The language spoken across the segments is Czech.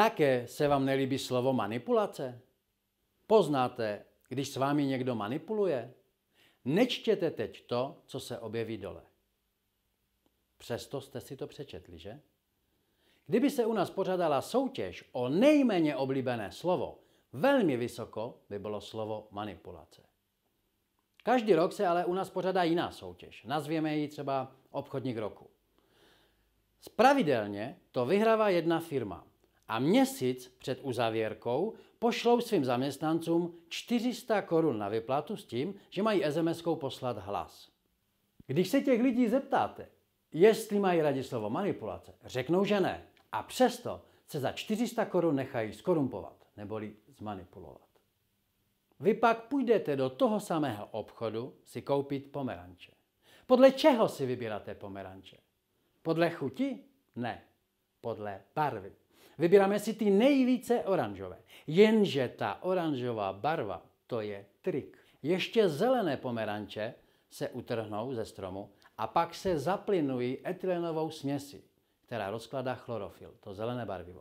Také se vám nelíbí slovo manipulace? Poznáte, když s vámi někdo manipuluje? Nečtěte teď to, co se objeví dole. Přesto jste si to přečetli, že? Kdyby se u nás pořádala soutěž o nejméně oblíbené slovo, velmi vysoko by bylo slovo manipulace. Každý rok se ale u nás pořádá jiná soutěž. Nazvěme ji třeba obchodník roku. Spravidelně to vyhrává jedna firma a měsíc před uzavěrkou pošlou svým zaměstnancům 400 korun na vyplatu s tím, že mají sms poslat hlas. Když se těch lidí zeptáte, jestli mají rádi slovo manipulace, řeknou, že ne. A přesto se za 400 korun nechají skorumpovat, neboli zmanipulovat. Vy pak půjdete do toho samého obchodu si koupit pomeranče. Podle čeho si vybíráte pomeranče? Podle chuti? Ne. Podle barvy. Vybíráme si ty nejvíce oranžové. Jenže ta oranžová barva, to je trik. Ještě zelené pomeranče se utrhnou ze stromu a pak se zaplynují etylenovou směsí, která rozkladá chlorofil, to zelené barvivo.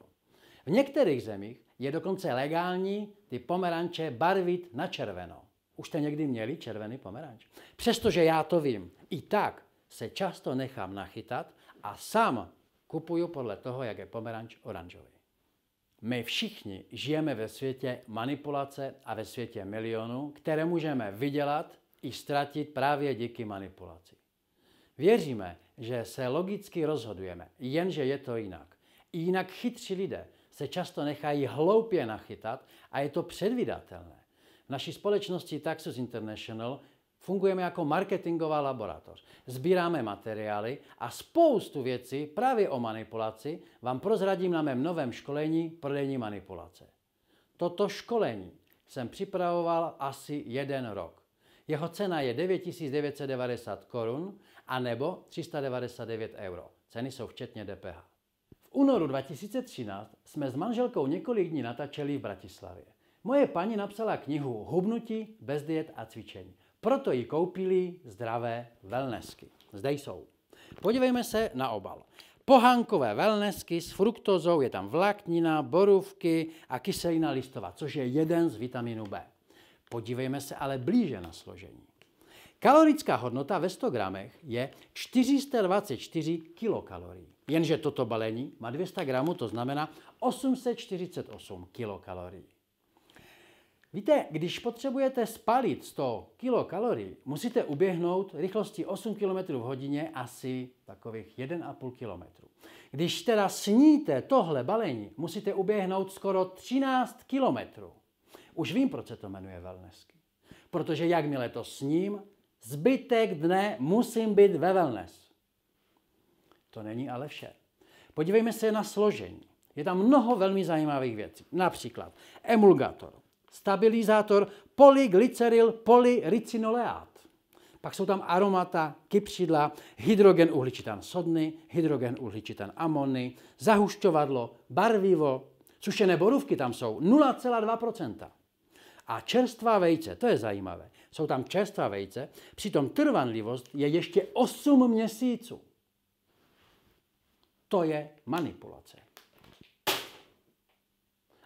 V některých zemích je dokonce legální ty pomeranče barvit na červeno. Už jste někdy měli červený pomeranč? Přestože já to vím, i tak se často nechám nachytat a sám Kupuju podle toho, jak je pomeranč oranžový. My všichni žijeme ve světě manipulace a ve světě milionů, které můžeme vydělat i ztratit právě díky manipulaci. Věříme, že se logicky rozhodujeme, jenže je to jinak. I jinak chytří lidé se často nechají hloupě nachytat a je to předvídatelné. V naší společnosti Taxus International Fungujeme jako marketingová laboratoř. Sbíráme materiály a spoustu věcí právě o manipulaci vám prozradím na mém novém školení prodejní manipulace. Toto školení jsem připravoval asi jeden rok. Jeho cena je 9990 korun a nebo 399 euro. Ceny jsou včetně DPH. V únoru 2013 jsme s manželkou několik dní natačeli v Bratislavě. Moje paní napsala knihu Hubnutí bez diet a cvičení. Proto ji koupili zdravé wellnessky. Zde jsou. Podívejme se na obal. Pohankové wellnessky s fruktozou, je tam vláknina, borůvky a kyselina listová, což je jeden z vitaminu B. Podívejme se ale blíže na složení. Kalorická hodnota ve 100 gramech je 424 kilokalorií. Jenže toto balení má 200 gramů, to znamená 848 kilokalorií. Víte, když potřebujete spalit 100 kilokalorií, musíte uběhnout rychlostí 8 km v hodině asi takových 1,5 km. Když teda sníte tohle balení, musíte uběhnout skoro 13 km. Už vím, proč se to jmenuje wellnessky. Protože jakmile to sním, zbytek dne musím být ve wellness. To není ale vše. Podívejme se na složení. Je tam mnoho velmi zajímavých věcí. Například emulgátor stabilizátor polyglyceryl polyricinoleát. Pak jsou tam aromata, kypřidla, hydrogen uhličitan sodny, hydrogen uhličitan amony, zahušťovadlo, barvivo, sušené borůvky tam jsou 0,2%. A čerstvá vejce, to je zajímavé, jsou tam čerstvá vejce, přitom trvanlivost je ještě 8 měsíců. To je manipulace.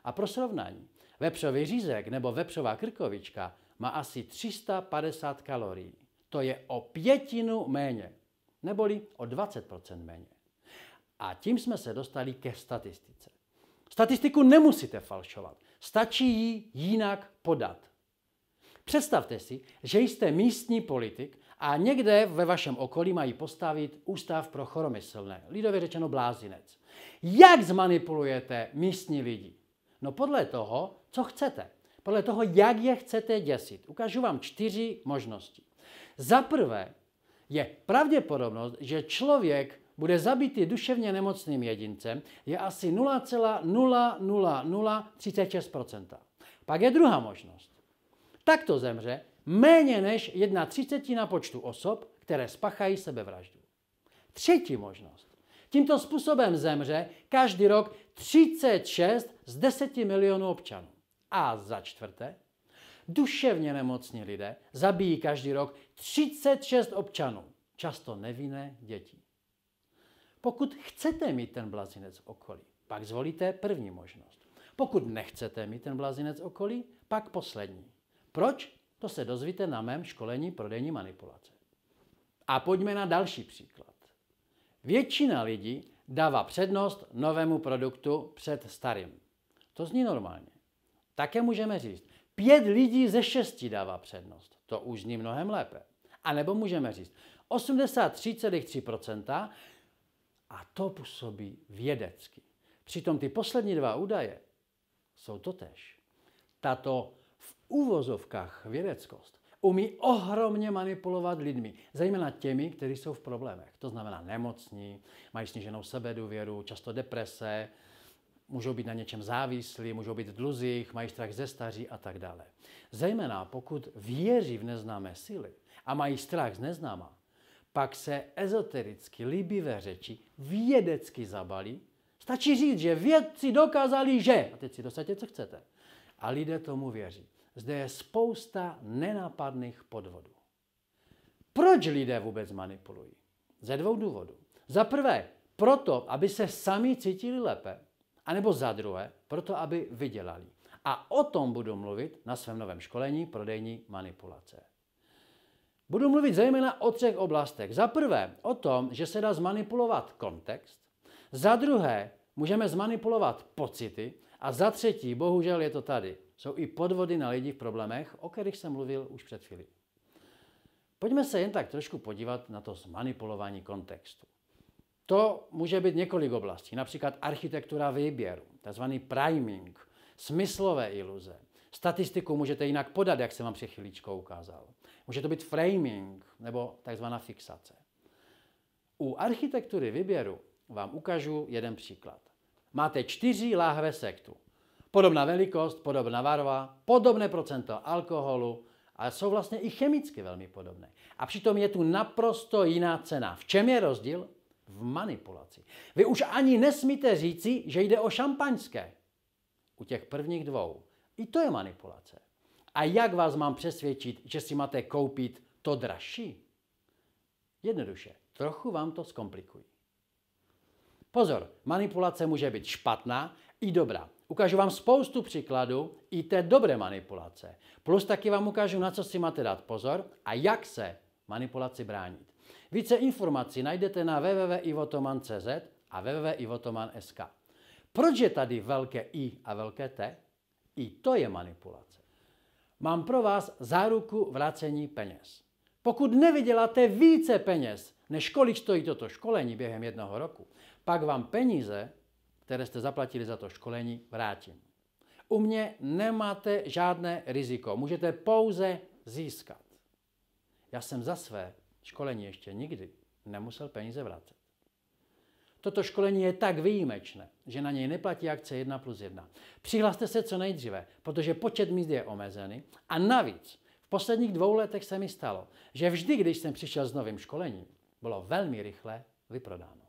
A pro srovnání, Vepřový řízek nebo vepřová krkovička má asi 350 kalorií. To je o pětinu méně, neboli o 20% méně. A tím jsme se dostali ke statistice. Statistiku nemusíte falšovat, stačí ji jinak podat. Představte si, že jste místní politik a někde ve vašem okolí mají postavit ústav pro choromyslné, lidově řečeno blázinec. Jak zmanipulujete místní lidi? No podle toho, co chcete. Podle toho, jak je chcete děsit. Ukážu vám čtyři možnosti. Za prvé je pravděpodobnost, že člověk bude zabitý duševně nemocným jedincem, je asi 0,00036%. Pak je druhá možnost. Takto zemře méně než jedna třicetina počtu osob, které spachají sebevraždu. Třetí možnost. Tímto způsobem zemře každý rok 36 z 10 milionů občanů. A za čtvrté, duševně nemocní lidé zabijí každý rok 36 občanů, často nevinné děti. Pokud chcete mít ten blázinec v okolí, pak zvolíte první možnost. Pokud nechcete mít ten blázinec v okolí, pak poslední. Proč? To se dozvíte na mém školení prodejní manipulace. A pojďme na další příklad. Většina lidí dává přednost novému produktu před starým. To zní normálně. Také můžeme říct, pět lidí ze šesti dává přednost. To už zní mnohem lépe. A nebo můžeme říct, 83,3% a to působí vědecky. Přitom ty poslední dva údaje jsou totež. Tato v úvozovkách vědeckost umí ohromně manipulovat lidmi, zejména těmi, kteří jsou v problémech. To znamená nemocní, mají sníženou sebedůvěru, často deprese, můžou být na něčem závislí, můžou být dluzích, mají strach ze staří a tak dále. Zejména pokud věří v neznámé síly a mají strach z neznáma, pak se ezotericky líbivé řeči vědecky zabalí. Stačí říct, že vědci dokázali, že... A teď si dostatě, co chcete. A lidé tomu věří. Zde je spousta nenápadných podvodů. Proč lidé vůbec manipulují? Ze dvou důvodů. Za prvé, proto, aby se sami cítili lépe, anebo za druhé, proto, aby vydělali. A o tom budu mluvit na svém novém školení prodejní manipulace. Budu mluvit zejména o třech oblastech. Za prvé o tom, že se dá zmanipulovat kontext. Za druhé můžeme zmanipulovat pocity. A za třetí, bohužel je to tady, jsou i podvody na lidi v problémech, o kterých jsem mluvil už před chvílí. Pojďme se jen tak trošku podívat na to zmanipulování kontextu. To může být několik oblastí, například architektura výběru, takzvaný priming, smyslové iluze. Statistiku můžete jinak podat, jak jsem vám před chvíličkou ukázal. Může to být framing nebo takzvaná fixace. U architektury výběru vám ukážu jeden příklad máte čtyři láhve sektu. Podobná velikost, podobná barva, podobné procento alkoholu, a jsou vlastně i chemicky velmi podobné. A přitom je tu naprosto jiná cena. V čem je rozdíl? V manipulaci. Vy už ani nesmíte říci, že jde o šampaňské. U těch prvních dvou. I to je manipulace. A jak vás mám přesvědčit, že si máte koupit to dražší? Jednoduše, trochu vám to zkomplikuji. Pozor, manipulace může být špatná i dobrá. Ukážu vám spoustu příkladů i té dobré manipulace. Plus taky vám ukážu, na co si máte dát pozor a jak se manipulaci bránit. Více informací najdete na www.ivotoman.cz a www.ivotoman.sk. Proč je tady velké I a velké T? I to je manipulace. Mám pro vás záruku vracení peněz. Pokud nevyděláte více peněz, než kolik stojí toto školení během jednoho roku, pak vám peníze, které jste zaplatili za to školení, vrátím. U mě nemáte žádné riziko, můžete pouze získat. Já jsem za své školení ještě nikdy nemusel peníze vracet. Toto školení je tak výjimečné, že na něj neplatí akce 1 plus 1. Přihlaste se co nejdříve, protože počet míst je omezený a navíc v posledních dvou letech se mi stalo, že vždy, když jsem přišel s novým školením, bylo velmi rychle vyprodáno.